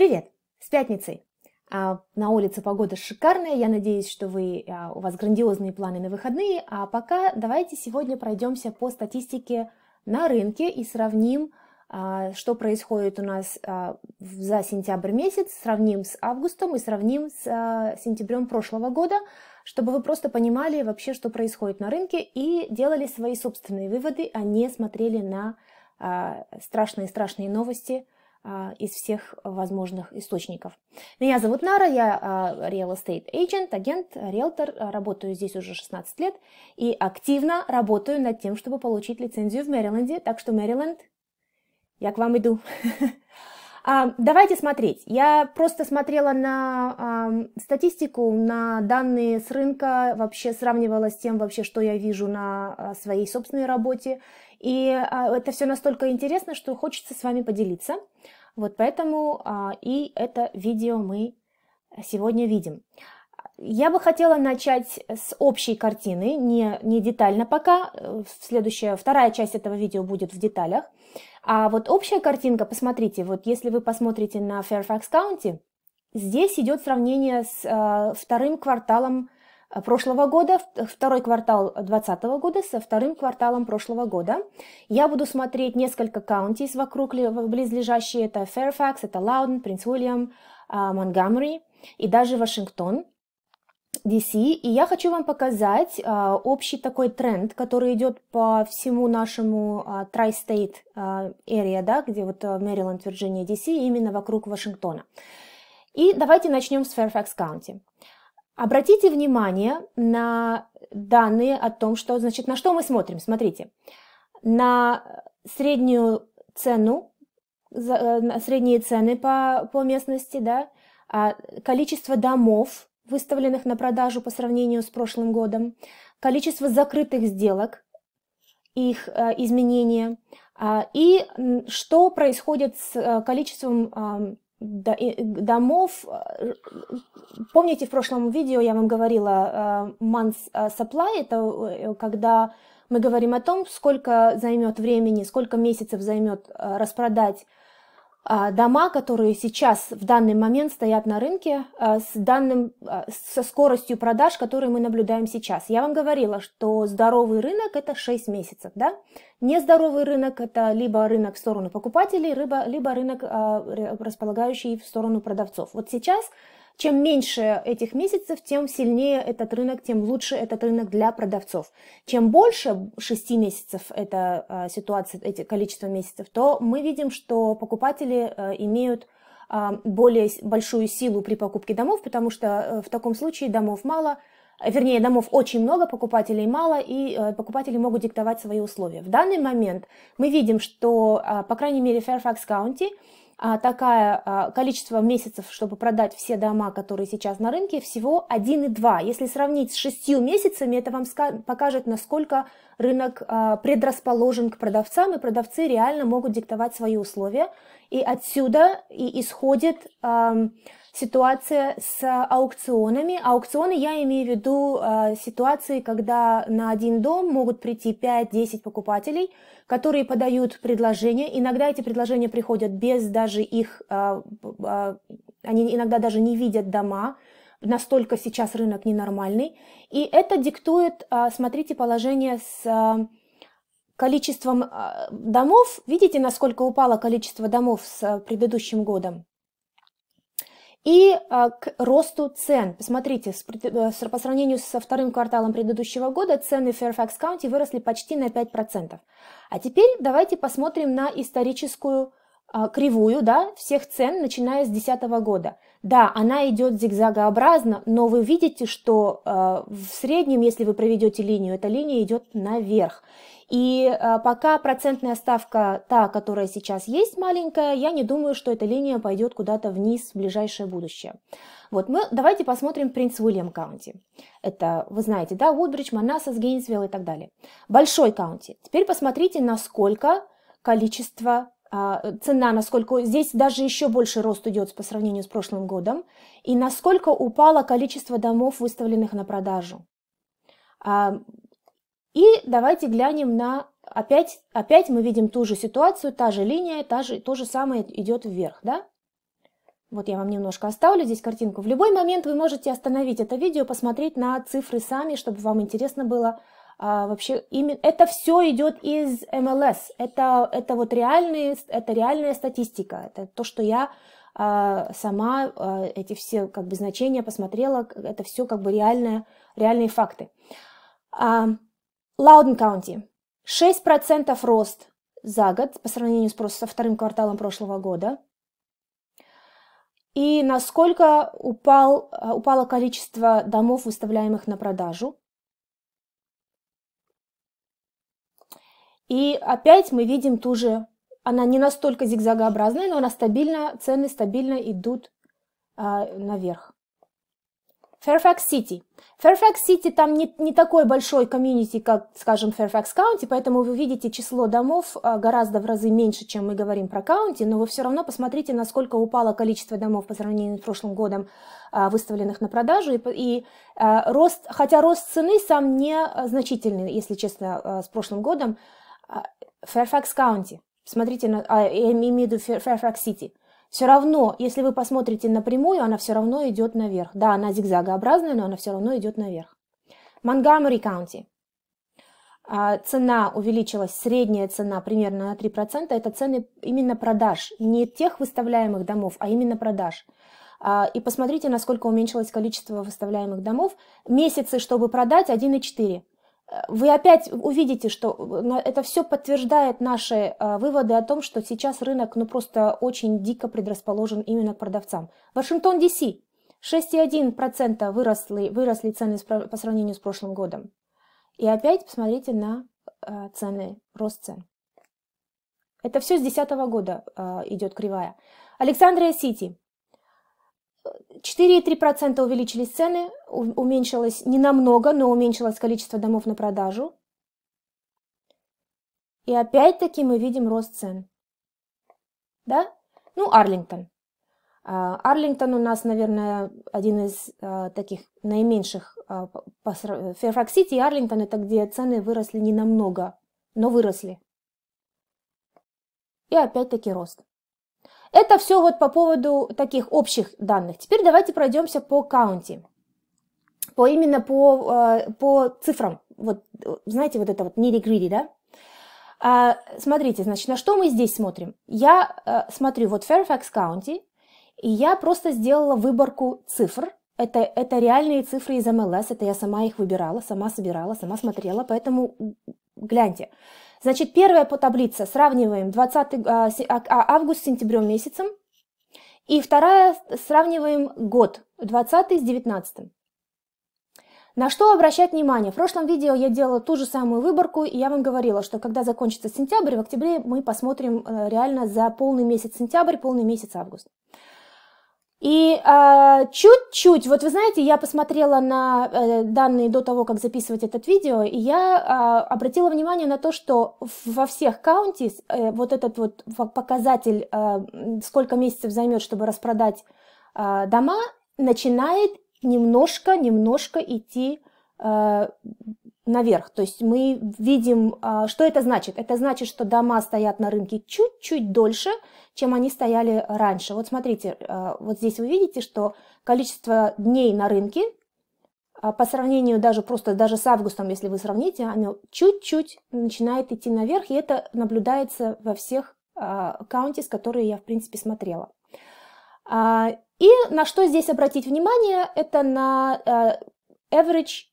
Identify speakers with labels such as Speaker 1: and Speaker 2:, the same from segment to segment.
Speaker 1: Привет! С пятницей! А, на улице погода шикарная, я надеюсь, что вы, а, у вас грандиозные планы на выходные, а пока давайте сегодня пройдемся по статистике на рынке и сравним, а, что происходит у нас за сентябрь месяц, сравним с августом и сравним с сентябрем прошлого года, чтобы вы просто понимали вообще, что происходит на рынке и делали свои собственные выводы, а не смотрели на страшные-страшные новости – а, из всех возможных источников. Меня зовут Нара, я а, real estate agent, агент, риэлтор, а, работаю здесь уже 16 лет и активно работаю над тем, чтобы получить лицензию в Мэриленде, так что Мэриленд, я к вам иду. Давайте смотреть. Я просто смотрела на статистику, на данные с рынка, вообще сравнивала с тем, вообще, что я вижу на своей собственной работе и а, это все настолько интересно, что хочется с вами поделиться. Вот поэтому а, и это видео мы сегодня видим. Я бы хотела начать с общей картины, не, не детально пока. Э, следующая, вторая часть этого видео будет в деталях. А вот общая картинка, посмотрите, вот если вы посмотрите на Fairfax County, здесь идет сравнение с э, вторым кварталом прошлого года, второй квартал 2020 года со вторым кварталом прошлого года. Я буду смотреть несколько каунтис вокруг, близлежащие. Это Фэрфакс, это Лауден, Принц Уильям, Монгомери а, и даже Вашингтон. DC, и я хочу вам показать а, общий такой тренд, который идет по всему нашему а, tri-state а, area, да, где вот Мэриленд, Вирджиния, DC, именно вокруг Вашингтона. И давайте начнем с Fairfax County. Обратите внимание на данные о том, что, значит, на что мы смотрим. Смотрите, на среднюю цену, э, на средние цены по, по местности, да, а количество домов, выставленных на продажу по сравнению с прошлым годом, количество закрытых сделок, их э, изменения, а, и что происходит с э, количеством Э, домов. Э, помните, в прошлом видео я вам говорила э, month supply, это когда мы говорим о том, сколько займет времени, сколько месяцев займет распродать а, дома, которые сейчас в данный момент стоят на рынке а, с данным, а, со скоростью продаж, которые мы наблюдаем сейчас. Я вам говорила, что здоровый рынок это 6 месяцев, да? Нездоровый рынок это либо рынок в сторону покупателей, либо, либо рынок, располагающий в сторону продавцов. Вот сейчас чем меньше этих месяцев, тем сильнее этот рынок, тем лучше этот рынок для продавцов. Чем больше 6 месяцев эта а, ситуация, эти количество месяцев, то мы видим, что покупатели а, имеют а, более большую силу при покупке домов, потому что э, в таком случае домов мало, вернее, домов очень много, покупателей мало, и э, покупатели могут диктовать свои условия. В данный момент мы видим, что, по крайней мере, Fairfax County – а, такая а, количество месяцев, чтобы продать все дома, которые сейчас на рынке, всего 1,2. Если сравнить с 6 месяцами, это вам покажет, насколько рынок а, предрасположен к продавцам, и продавцы реально могут диктовать свои условия. И отсюда и исходит ситуация с аукционами. Аукционы я имею в виду э, ситуации, когда на один дом могут прийти 5-10 покупателей, которые подают предложения. Иногда эти предложения приходят без даже их, э, э, они иногда даже не видят дома, настолько сейчас рынок ненормальный. И это диктует, э, смотрите, положение с э, количеством э, домов. Видите, насколько упало количество домов с предыдущим годом? и а, к росту цен. Посмотрите, э, с, по сравнению со вторым кварталом предыдущего года цены в Fairfax County выросли почти на 5%. А теперь давайте посмотрим на историческую а, кривую да, всех цен, начиная с 2010 года. Да, она идет зигзагообразно, но вы видите, что а, в среднем, если вы проведете линию, эта линия идет наверх. И а, пока процентная ставка та, которая сейчас есть, маленькая, я не думаю, что эта линия пойдет куда-то вниз в ближайшее будущее. Вот мы давайте посмотрим принц Уильям Каунти. Это, вы знаете, да, Woodbridge, Манасас, Гейнсвилл и так далее. Большой каунти. Теперь посмотрите, насколько количество а, цена, насколько здесь даже еще больше рост идет по сравнению с прошлым годом, и насколько упало количество домов, выставленных на продажу. А, и давайте глянем на опять, опять мы видим ту же ситуацию, та же линия, та же, то же самое идет вверх, да? Вот я вам немножко оставлю здесь картинку. В любой момент вы можете остановить это видео, посмотреть на цифры сами, чтобы вам интересно было, а, вообще именно это все идет из МЛС, это это вот реальные это реальная статистика, это то, что я а, сама а, эти все как бы значения посмотрела, это все как бы реальные реальные факты. А, Лауден Каунти 6% рост за год по сравнению с со вторым кварталом прошлого года. И насколько упал, а, упало количество домов, выставляемых на продажу. И опять мы видим ту же, она не настолько зигзагообразная, но она стабильно, цены стабильно идут а, наверх. Fairfax City. Fairfax City там не, не такой большой комьюнити, как, скажем, Fairfax County, поэтому вы видите число домов а, гораздо в разы меньше, чем мы говорим про каунти, но вы все равно посмотрите, насколько упало количество домов по сравнению с прошлым годом, а, выставленных на продажу, и, и а, рост, хотя рост цены сам не значительный, если честно, с прошлым годом, Фэрфакс Каунти, смотрите, на, а, я имею в виду Фэрфакс Сити, все равно, если вы посмотрите напрямую, она все равно идет наверх. Да, она зигзагообразная, но она все равно идет наверх. Монгомери Каунти. А, цена увеличилась, средняя цена примерно на 3%. Это цены именно продаж, не тех выставляемых домов, а именно продаж. А, и посмотрите, насколько уменьшилось количество выставляемых домов. Месяцы, чтобы продать, 1,4 вы опять увидите, что э, это все подтверждает наши э, выводы о том, что сейчас рынок ну, просто очень дико предрасположен именно к продавцам. Вашингтон DC 6,1% выросли, выросли цены по сравнению с прошлым годом. И опять посмотрите на э, цены, рост цен. Это все с 2010 года идет кривая. Александрия Сити 4,3% увеличились цены, уменьшилось не намного, но уменьшилось количество домов на продажу. И опять-таки мы видим рост цен. Да? Ну, Арлингтон. А, Арлингтон у нас, наверное, один из а, таких наименьших а, по сити и Арлингтон это где цены выросли не намного, но выросли. И опять-таки рост. Это все вот по поводу таких общих данных. Теперь давайте пройдемся по каунти, по именно по, э, по цифрам. Вот, знаете, вот это вот nitty-gritty, да? А, смотрите, значит, на что мы здесь смотрим? Я а, смотрю вот Fairfax County, и я просто сделала выборку цифр. Это, это реальные цифры из MLS. это я сама их выбирала, сама собирала, сама смотрела, поэтому гляньте. Значит, первая по таблице, сравниваем 20 а, а, а, август с сентябрем месяцем, и вторая, сравниваем год, 20 с 19. На что обращать внимание? В прошлом видео я делала ту же самую выборку, и я вам говорила, что когда закончится сентябрь, в октябре мы посмотрим э, реально за полный месяц сентябрь, полный месяц август. И а, чуть-чуть, э, вот вы знаете, я посмотрела на э, данные до того, как записывать этот видео, и я э, обратила внимание на то, что во всех каунтис э, вот этот вот показатель, э, сколько месяцев займет, чтобы распродать э, дома, начинает немножко-немножко идти наверх. То есть мы видим, а, что это значит. Это значит, что дома стоят на рынке чуть-чуть дольше, чем они стояли раньше. Вот смотрите, а, вот здесь вы видите, что количество дней на рынке а, по сравнению даже просто даже с августом, если вы сравните, оно чуть-чуть начинает идти наверх, и это наблюдается во всех каунтис, которые я, в принципе, смотрела. И на что здесь обратить внимание, это на average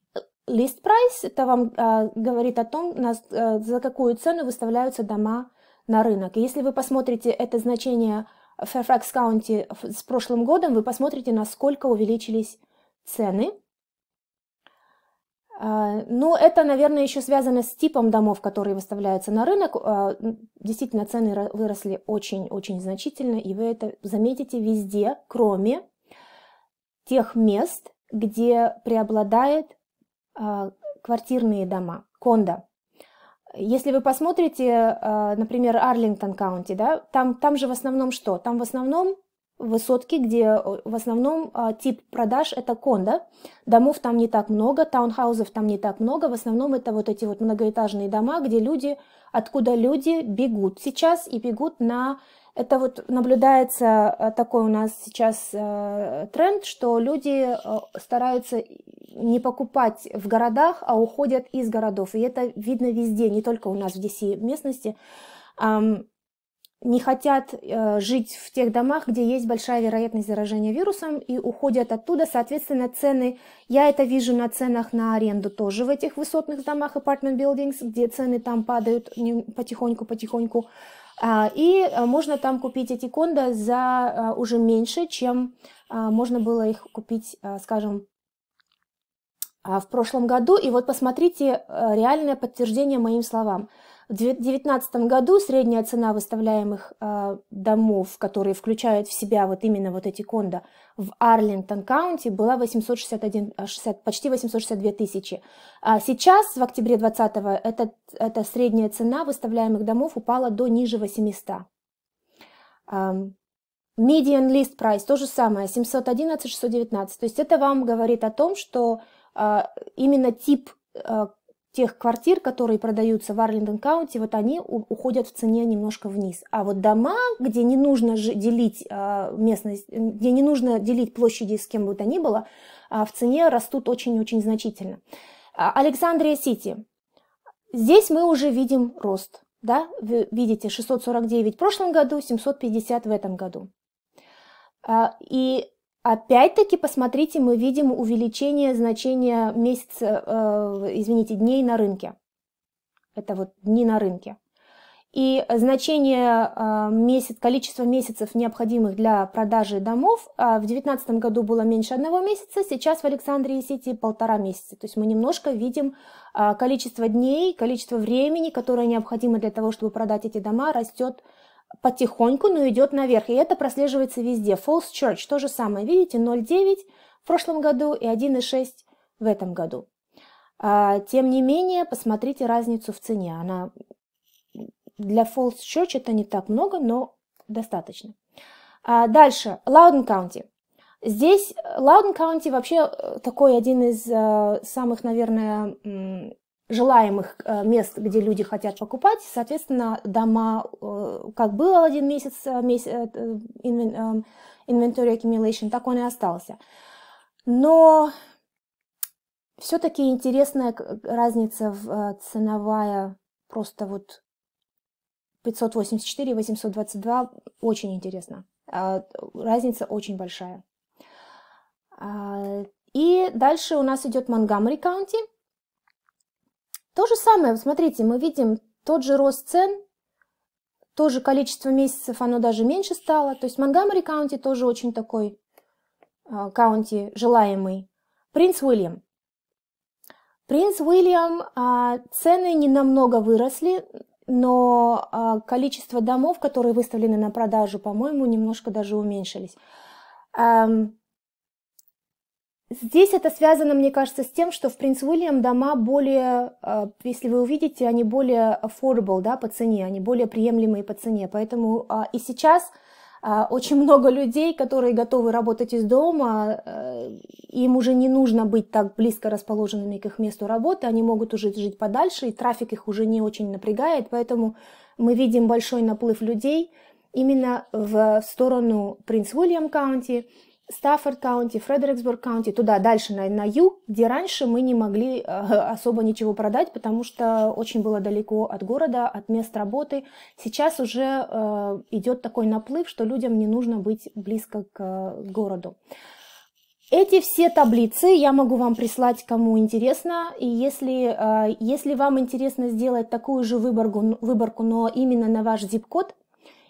Speaker 1: Лист прайс – это вам э, говорит о том, нас, э, за какую цену выставляются дома на рынок. И если вы посмотрите это значение Fairfax County с прошлым годом, вы посмотрите, насколько увеличились цены. Э, ну, это, наверное, еще связано с типом домов, которые выставляются на рынок. А, действительно, цены выросли очень-очень значительно, и вы это заметите везде, кроме тех мест, где преобладает а, квартирные дома, кондо. Если вы посмотрите, а, например, Арлингтон Каунти, да, там, там же в основном что? Там в основном высотки, где в основном а, тип продаж это кондо. Домов там не так много, таунхаузов там не так много. В основном это вот эти вот многоэтажные дома, где люди, откуда люди бегут сейчас и бегут на... Это вот наблюдается такой у нас сейчас тренд, что люди стараются не покупать в городах, а уходят из городов. И это видно везде, не только у нас в DC местности. Не хотят э, жить в тех домах, где есть большая вероятность заражения вирусом, и уходят оттуда. Соответственно, цены, я это вижу на ценах на аренду тоже в этих высотных домах, apartment buildings, где цены там падают потихоньку-потихоньку. А, и э, можно там купить эти кондо за э, уже меньше, чем можно было их купить, скажем, а, в прошлом году. И вот посмотрите э, реальное подтверждение моим словам. В 2019 году средняя цена выставляемых э, домов, которые включают в себя вот именно вот эти кондо, в Арлингтон-каунти была 861, 60, э, почти 862 тысячи. А сейчас, в октябре 2020, эта средняя цена выставляемых домов упала до ниже 800. Median list price, то же самое, 711-619. То есть это вам говорит о том, что а, именно тип а, тех квартир, которые продаются в Арлингтон Каунти, вот они уходят в цене немножко вниз. А вот дома, где не нужно делить а, местность, где не нужно делить площади с кем бы то ни было, в цене растут очень-очень значительно. Александрия Сити. Здесь мы уже видим рост. Да? Вы видите, 649 в прошлом году, 750 в этом году. И Опять-таки, посмотрите, мы видим увеличение значения месяца, э, извините, дней на рынке. Это вот дни на рынке. И значение э, месяц, количество месяцев, необходимых для продажи домов, э, в 2019 году было меньше одного месяца, сейчас в Александрии Сити полтора месяца. То есть мы немножко видим э, количество дней, количество времени, которое необходимо для того, чтобы продать эти дома, растет потихоньку, но идет наверх. И это прослеживается везде. False Church то же самое. Видите, 0,9 в прошлом году и 1,6 в этом году. А, тем не менее, посмотрите разницу в цене. Она для False Church это не так много, но достаточно. А, дальше, Loudon County. Здесь э, Loudon County вообще э, такой один из э, самых, наверное, желаемых э, мест, где люди хотят покупать. Соответственно, дома, э, как был один месяц, э, месяц inventory accumulation, так он и остался. Но все-таки интересная разница в ценовая, просто вот 584 и 822 очень интересно. А, разница очень большая. А, и дальше у нас идет Монгомери Каунти – то же самое, смотрите, мы видим тот же рост цен, тоже количество месяцев, оно даже меньше стало. То есть Монгомери Каунти тоже очень такой каунти желаемый. Принц Уильям. Принц Уильям, а, цены не намного выросли, но а, количество домов, которые выставлены на продажу, по-моему, немножко даже уменьшились. Эм, Здесь это связано, мне кажется, с тем, что в Принц Уильям дома более, э, если вы увидите, они более affordable да, по цене, они более приемлемые по цене. Поэтому а, и сейчас а, очень много людей, которые готовы работать из дома, э, им уже не нужно быть так близко расположенными к их месту работы, они могут уже жить подальше, и трафик их уже не очень напрягает, поэтому мы видим большой наплыв людей именно в сторону Принц Уильям Каунти, Стаффорд Каунти, Фредериксбург Каунти, туда дальше на, на юг, где раньше мы не могли э, особо ничего продать, потому что очень было далеко от города, от мест работы. Сейчас уже э, идет такой наплыв, что людям не нужно быть близко к э, городу. Эти все таблицы я могу вам прислать, кому интересно. И если, э, если вам интересно сделать такую же выборку, выборку но именно на ваш zip-код,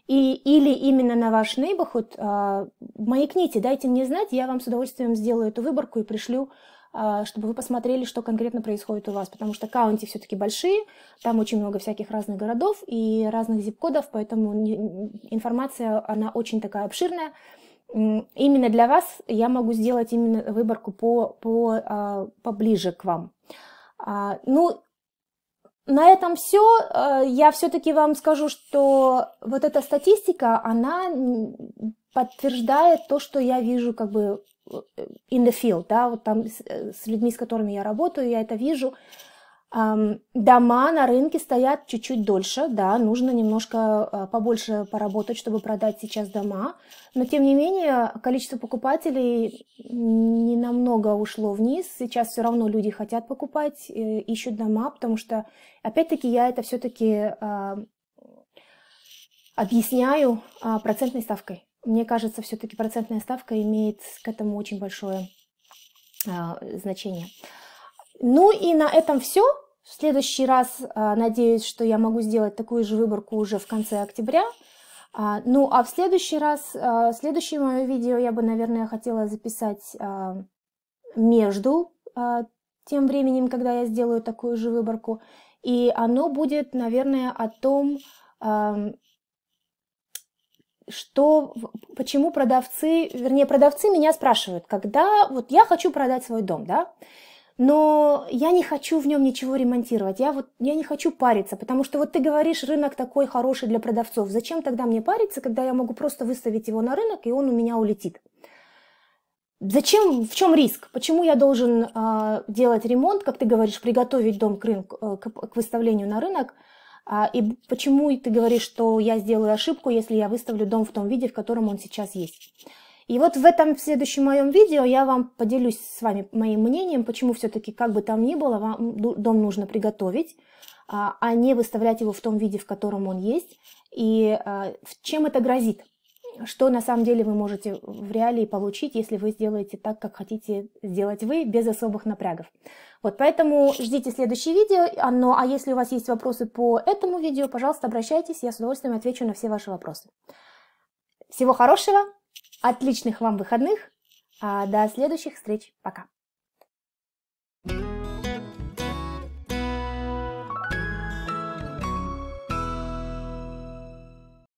Speaker 1: и, или именно на ваш нейбохуд, а, маякните, дайте мне знать, я вам с удовольствием сделаю эту выборку и пришлю, а, чтобы вы посмотрели, что конкретно происходит у вас, потому что каунти все-таки большие, там очень много всяких разных городов и разных зип-кодов, поэтому информация, она очень такая обширная. Именно для вас я могу сделать именно выборку по, по, а, поближе к вам. А, ну, на этом все. Э, я все-таки вам скажу, что вот эта статистика, она подтверждает то, что я вижу как бы э, in the field, да, вот там э, с людьми, с которыми я работаю, я это вижу. Дома на рынке стоят чуть-чуть дольше, да, нужно немножко э, побольше поработать, чтобы продать сейчас дома, но тем не менее количество покупателей не намного ушло вниз, сейчас все равно люди хотят покупать, э, ищут дома, потому что, опять-таки, я это все-таки а, объясняю а, процентной ставкой. Мне кажется, все-таки процентная ставка имеет к этому очень большое а, значение. Ну и на этом все. В следующий раз а, надеюсь, что я могу сделать такую же выборку уже в конце октября. А, ну а в следующий раз, а, следующее мое видео я бы, наверное, хотела записать между тем временем, когда я сделаю такую же выборку. И оно будет, наверное, о том, что, почему продавцы, вернее, продавцы меня спрашивают, когда, вот я хочу продать свой дом, да, но я не хочу в нем ничего ремонтировать, я вот я не хочу париться, потому что вот ты говоришь, рынок такой хороший для продавцов, зачем тогда мне париться, когда я могу просто выставить его на рынок и он у меня улетит? Зачем, в чем риск? Почему я должен э, делать ремонт, как ты говоришь, приготовить дом к, рынку, э, к, к выставлению на рынок? А, и почему ты говоришь, что я сделаю ошибку, если я выставлю дом в том виде, в котором он сейчас есть? И вот в этом следующем моем видео я вам поделюсь с вами моим мнением, почему все-таки, как бы там ни было, вам дом нужно приготовить, а, а не выставлять его в том виде, в котором он есть, и а, чем это грозит, что на самом деле вы можете в реалии получить, если вы сделаете так, как хотите сделать вы, без особых напрягов. Вот, поэтому ждите следующее видео. А, Но, ну, а если у вас есть вопросы по этому видео, пожалуйста, обращайтесь, я с удовольствием отвечу на все ваши вопросы. Всего хорошего, Отличных вам выходных. А до следующих встреч. Пока.